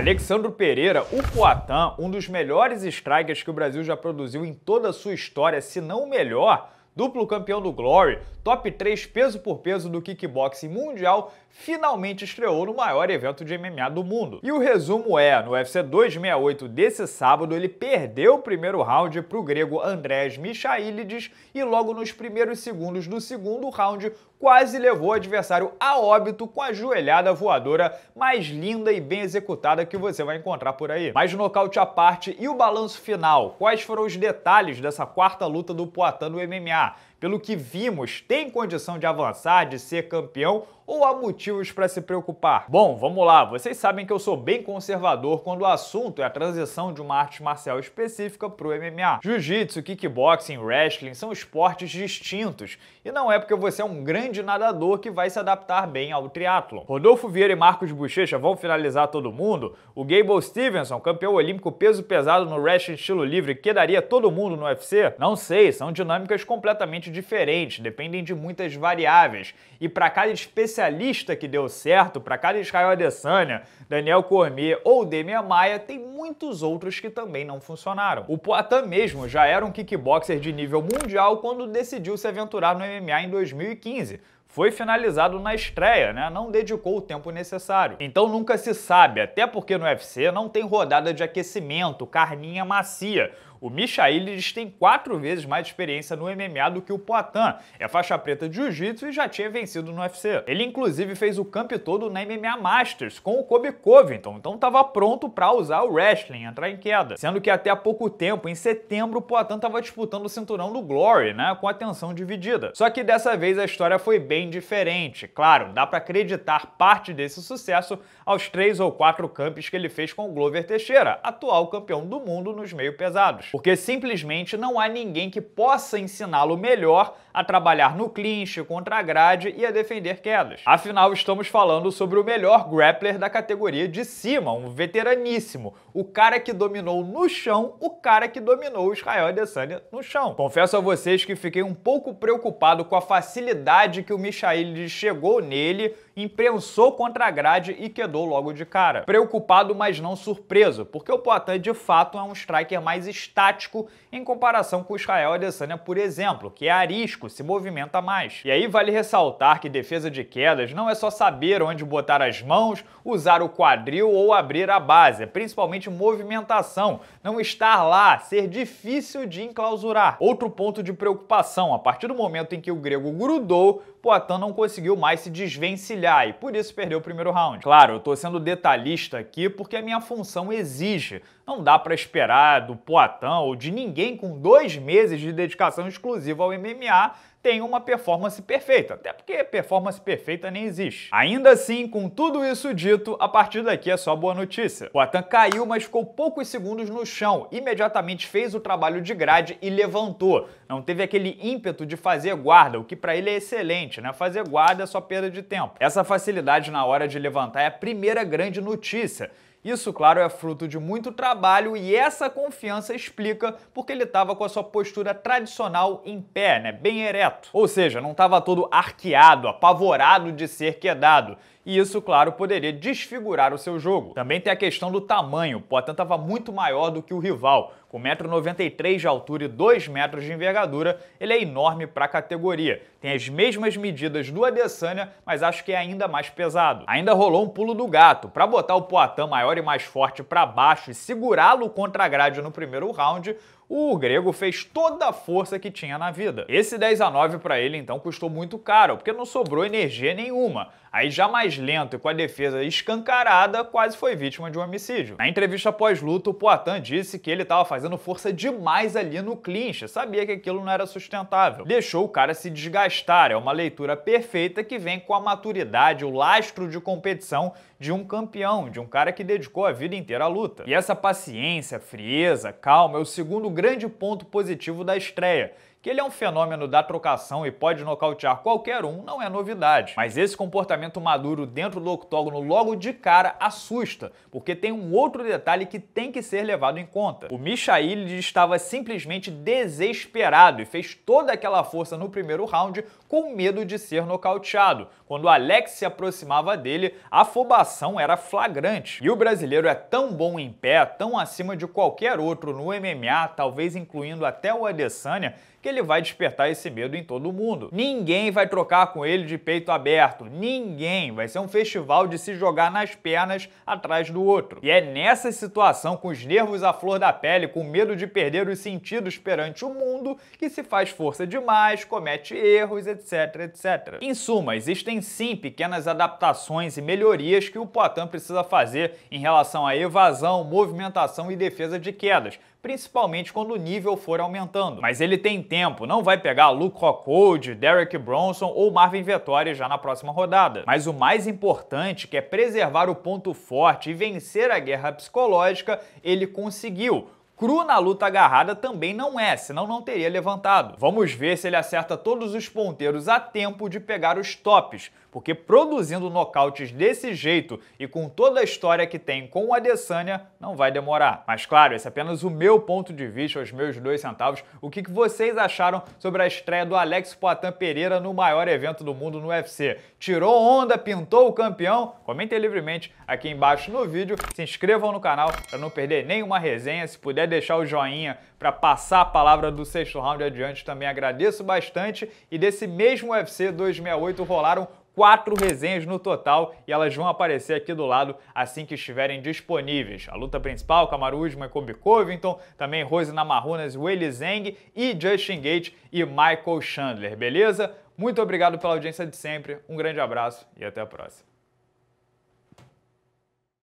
Alexandre Pereira, o Poitin, um dos melhores strikers que o Brasil já produziu em toda a sua história, se não o melhor, duplo campeão do Glory, top 3 peso por peso do kickboxing mundial, finalmente estreou no maior evento de MMA do mundo. E o resumo é, no UFC 268 desse sábado, ele perdeu o primeiro round para o grego Andrés Michailides e logo nos primeiros segundos do segundo round quase levou o adversário a óbito com a joelhada voadora mais linda e bem executada que você vai encontrar por aí. Mas nocaute à parte e o balanço final, quais foram os detalhes dessa quarta luta do Poatan no MMA? lá. pelo que vimos, tem condição de avançar, de ser campeão ou há motivos para se preocupar? Bom, vamos lá. Vocês sabem que eu sou bem conservador quando o assunto é a transição de uma arte marcial específica para o MMA. Jiu-jitsu, kickboxing, wrestling são esportes distintos e não é porque você é um grande nadador que vai se adaptar bem ao triatlon. Rodolfo Vieira e Marcos Bochecha vão finalizar todo mundo. O Gable Stevenson, campeão olímpico peso pesado no wrestling estilo livre, quedaria todo mundo no UFC? Não sei, são dinâmicas completamente Diferente, diferentes, dependem de muitas variáveis. E para cada especialista que deu certo, para cada Israel Adesanya, Daniel Cormier ou Demian Maia, tem muitos outros que também não funcionaram. O Poitin mesmo já era um kickboxer de nível mundial quando decidiu se aventurar no MMA em 2015, foi finalizado na estreia, né? Não dedicou o tempo necessário. Então nunca se sabe, até porque no UFC não tem rodada de aquecimento, carninha macia. O Michaelides tem quatro vezes mais experiência no MMA do que o Poatan, é faixa preta de jiu-jitsu e já tinha vencido no UFC. Ele inclusive fez o camp todo na MMA Masters com o Kobe Covington, então estava pronto para usar o wrestling, entrar em queda. Sendo que até há pouco tempo, em setembro, o Poitin estava disputando o cinturão do Glory, né, com atenção dividida. Só que dessa vez a história foi bem diferente. Claro, dá para acreditar parte desse sucesso aos três ou quatro campeões que ele fez com o Glover Teixeira, atual campeão do mundo nos meio pesados porque simplesmente não há ninguém que possa ensiná-lo melhor a trabalhar no clinch, contra a grade e a defender quedas. Afinal, estamos falando sobre o melhor grappler da categoria de cima, um veteraníssimo, o cara que dominou no chão, o cara que dominou o Israel Adesanya no chão. Confesso a vocês que fiquei um pouco preocupado com a facilidade que o Michael chegou nele imprensou contra a grade e quedou logo de cara. Preocupado, mas não surpreso, porque o Poatan de fato é um striker mais estático em comparação com o Israel Adesanya, por exemplo, que é arisco, se movimenta mais. E aí vale ressaltar que defesa de quedas não é só saber onde botar as mãos, usar o quadril ou abrir a base, é principalmente movimentação, não estar lá, ser difícil de enclausurar. Outro ponto de preocupação, a partir do momento em que o grego grudou, Poatan não conseguiu mais se desvencilhar e por isso perdeu o primeiro round. Claro, eu estou sendo detalhista aqui porque a minha função exige. Não dá para esperar do Poatan ou de ninguém com dois meses de dedicação exclusiva ao MMA tem uma performance perfeita, até porque performance perfeita nem existe. Ainda assim, com tudo isso dito, a partir daqui é só boa notícia. o Atan caiu, mas ficou poucos segundos no chão, imediatamente fez o trabalho de grade e levantou. Não teve aquele ímpeto de fazer guarda, o que para ele é excelente, né? Fazer guarda é só perda de tempo. Essa facilidade na hora de levantar é a primeira grande notícia. Isso, claro, é fruto de muito trabalho e essa confiança explica porque ele estava com a sua postura tradicional em pé, né, bem ereto. Ou seja, não estava todo arqueado, apavorado de ser quedado e isso, claro, poderia desfigurar o seu jogo. Também tem a questão do tamanho. Potan estava muito maior do que o rival. Com 1,93m de altura e 2 metros de envergadura, ele é enorme para a categoria. Tem as mesmas medidas do Adesanya, mas acho que é ainda mais pesado. Ainda rolou um pulo do gato. Para botar o Poatan maior e mais forte para baixo e segurá-lo contra a grade no primeiro round, o grego fez toda a força que tinha na vida. Esse 10 a 9 para ele então custou muito caro, porque não sobrou energia nenhuma. Aí já mais lento e com a defesa escancarada, quase foi vítima de um homicídio. Na entrevista pós-luto, o Poitin disse que ele estava fazendo força demais ali no clinch, sabia que aquilo não era sustentável. Deixou o cara se desgastar, é uma leitura perfeita que vem com a maturidade, o lastro de competição de um campeão, de um cara que dedicou a vida inteira à luta. E essa paciência, frieza, calma é o segundo grande ponto positivo da estreia, que ele é um fenômeno da trocação e pode nocautear qualquer um não é novidade. Mas esse comportamento maduro dentro do octógono logo de cara assusta, porque tem um outro detalhe que tem que ser levado em conta. O Michail estava simplesmente desesperado e fez toda aquela força no primeiro round com medo de ser nocauteado. Quando Alex se aproximava dele, a afobação era flagrante. E o brasileiro é tão bom em pé, tão acima de qualquer outro no MMA, talvez incluindo até o Adesanya, que ele vai despertar esse medo em todo mundo. Ninguém vai trocar com ele de peito aberto, ninguém. Vai ser um festival de se jogar nas pernas atrás do outro. E é nessa situação, com os nervos à flor da pele, com medo de perder os sentidos perante o mundo, que se faz força demais, comete erros, etc, etc. Em suma, existem sim pequenas adaptações e melhorias que o Poitin precisa fazer em relação à evasão, movimentação e defesa de quedas, principalmente quando o nível for aumentando. Mas ele tem tempo, não vai pegar Luke Rockhold, Derek Bronson ou Marvin Vettori já na próxima rodada. Mas o mais importante, que é preservar o ponto forte e vencer a guerra psicológica, ele conseguiu Cru na luta agarrada também não é, senão não teria levantado. Vamos ver se ele acerta todos os ponteiros a tempo de pegar os tops, porque produzindo nocautes desse jeito e com toda a história que tem com o Adesanya, não vai demorar. Mas claro, esse é apenas o meu ponto de vista, os meus dois centavos. O que vocês acharam sobre a estreia do Alex Poitin Pereira no maior evento do mundo no UFC? Tirou onda, pintou o campeão? Comentem livremente aqui embaixo no vídeo, se inscrevam no canal para não perder nenhuma resenha, se puder deixar o joinha para passar a palavra do sexto round adiante, também agradeço bastante. E desse mesmo UFC 268 rolaram quatro resenhas no total e elas vão aparecer aqui do lado assim que estiverem disponíveis. A luta principal, Kamaru Usman e Covington, também Rose Namarrunas, Willy Zeng e Justin Gate e Michael Chandler, beleza? Muito obrigado pela audiência de sempre, um grande abraço e até a próxima.